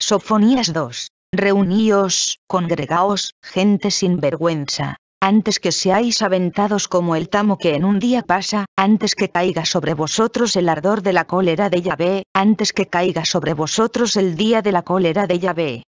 Sofonías 2. Reuníos, congregaos, gente sin vergüenza, antes que seáis aventados como el tamo que en un día pasa, antes que caiga sobre vosotros el ardor de la cólera de Yahvé, antes que caiga sobre vosotros el día de la cólera de Yahvé.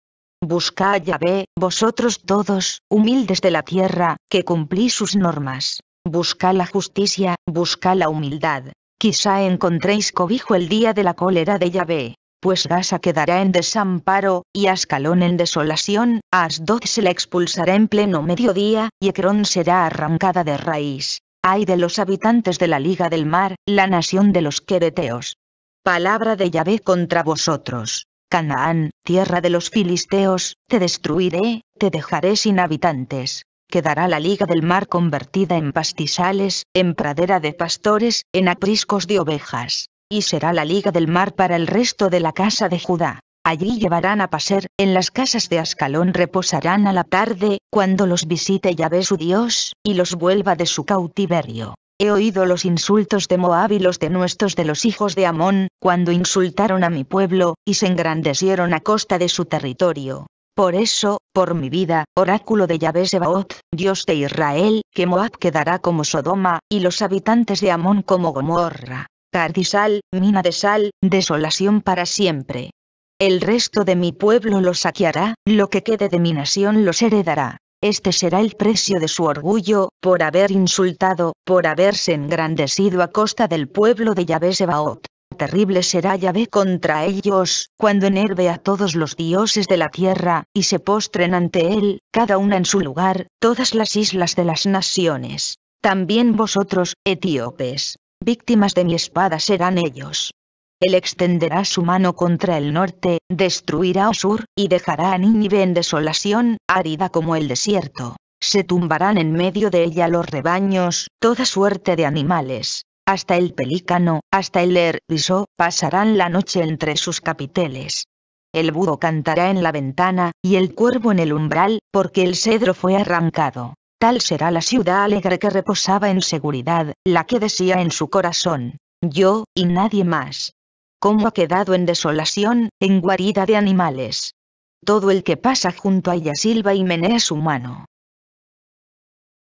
Busca a Yahvé, vosotros todos, humildes de la tierra, que cumplís sus normas. Busca la justicia, busca la humildad. Quizá encontréis cobijo el día de la cólera de Yahvé pues Gaza quedará en desamparo, y Ascalón en desolación, a Asdod se la expulsará en pleno mediodía, y Ecrón será arrancada de raíz. Ay de los habitantes de la Liga del Mar, la nación de los quereteos. Palabra de Yahvé contra vosotros. Canaán, tierra de los filisteos, te destruiré, te dejaré sin habitantes. Quedará la liga del mar convertida en pastizales, en pradera de pastores, en apriscos de ovejas y será la liga del mar para el resto de la casa de Judá. Allí llevarán a Paser, en las casas de Ascalón reposarán a la tarde, cuando los visite Yahvé su Dios, y los vuelva de su cautiverio. He oído los insultos de Moab y los denuestos de los hijos de Amón, cuando insultaron a mi pueblo, y se engrandecieron a costa de su territorio. Por eso, por mi vida, oráculo de Yahvé Sebaot, Dios de Israel, que Moab quedará como Sodoma, y los habitantes de Amón como Gomorra cardisal, mina de sal, desolación para siempre. El resto de mi pueblo lo saqueará, lo que quede de mi nación los heredará. Este será el precio de su orgullo, por haber insultado, por haberse engrandecido a costa del pueblo de Yahvé Sebaot. Terrible será Yahvé contra ellos, cuando enerve a todos los dioses de la tierra, y se postren ante él, cada una en su lugar, todas las islas de las naciones. También vosotros, etíopes, víctimas de mi espada serán ellos. Él extenderá su mano contra el norte, destruirá Osur, y dejará a Nínive en desolación, árida como el desierto. Se tumbarán en medio de ella los rebaños, toda suerte de animales. Hasta el pelícano, hasta el erizo, pasarán la noche entre sus capiteles. El búho cantará en la ventana, y el cuervo en el umbral, porque el cedro fue arrancado. Tal será la ciudad alegre que reposaba en seguridad, la que decía en su corazón, yo, y nadie más. ¿Cómo ha quedado en desolación, en guarida de animales. Todo el que pasa junto a ella silba y menea su mano.